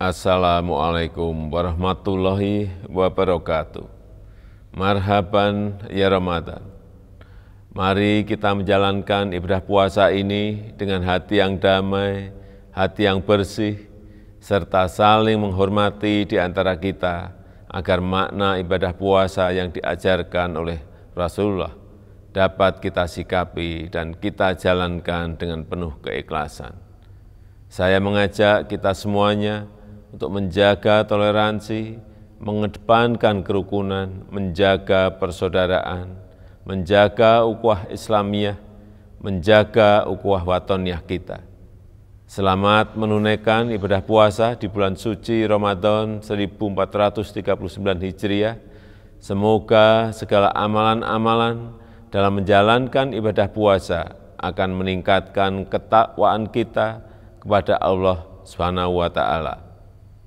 Assalamualaikum warahmatullahi wabarakatuh. Marhaban ya Ramadan. Mari kita menjalankan ibadah puasa ini dengan hati yang damai, hati yang bersih, serta saling menghormati di antara kita agar makna ibadah puasa yang diajarkan oleh Rasulullah dapat kita sikapi dan kita jalankan dengan penuh keikhlasan. Saya mengajak kita semuanya untuk menjaga toleransi, mengedepankan kerukunan, menjaga persaudaraan, menjaga ukhuwah Islamiyah, menjaga ukhuwah watoniah kita. Selamat menunaikan ibadah puasa di bulan suci Ramadan 1439 Hijriah. Semoga segala amalan-amalan dalam menjalankan ibadah puasa akan meningkatkan ketakwaan kita kepada Allah Subhanahu wa taala